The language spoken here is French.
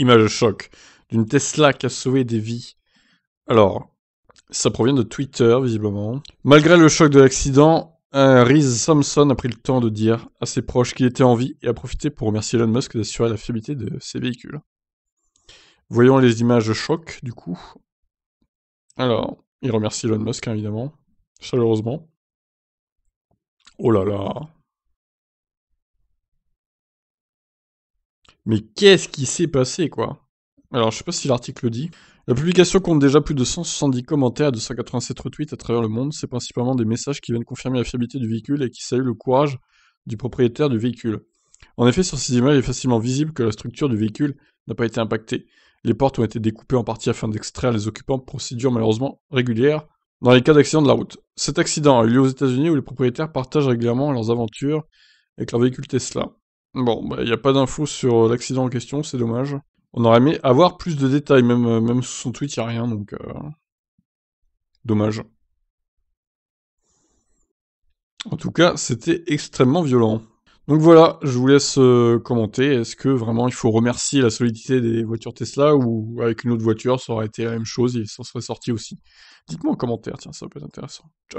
image choc d'une Tesla qui a sauvé des vies. Alors, ça provient de Twitter, visiblement. Malgré le choc de l'accident, un Samson a pris le temps de dire à ses proches qu'il était en vie et a profité pour remercier Elon Musk d'assurer la fiabilité de ses véhicules. Voyons les images de choc, du coup. Alors, il remercie Elon Musk, hein, évidemment, chaleureusement. Oh là là, Mais qu'est-ce qui s'est passé, quoi Alors, je sais pas si l'article le dit. La publication compte déjà plus de 170 commentaires et 287 retweets à travers le monde. C'est principalement des messages qui viennent confirmer la fiabilité du véhicule et qui saluent le courage du propriétaire du véhicule. En effet, sur ces images, il est facilement visible que la structure du véhicule n'a pas été impactée. Les portes ont été découpées en partie afin d'extraire les occupants, procédure malheureusement régulière dans les cas d'accident de la route. Cet accident a eu lieu aux États-Unis où les propriétaires partagent régulièrement leurs aventures avec leur véhicule Tesla. Bon, il bah, n'y a pas d'infos sur euh, l'accident en question, c'est dommage. On aurait aimé avoir plus de détails, même, euh, même sous son tweet, il n'y a rien, donc... Euh, dommage. En tout cas, c'était extrêmement violent. Donc voilà, je vous laisse commenter. Est-ce que vraiment il faut remercier la solidité des voitures Tesla ou avec une autre voiture, ça aurait été la même chose et ça serait sorti aussi Dites-moi en commentaire, tiens, ça peut être intéressant. Ciao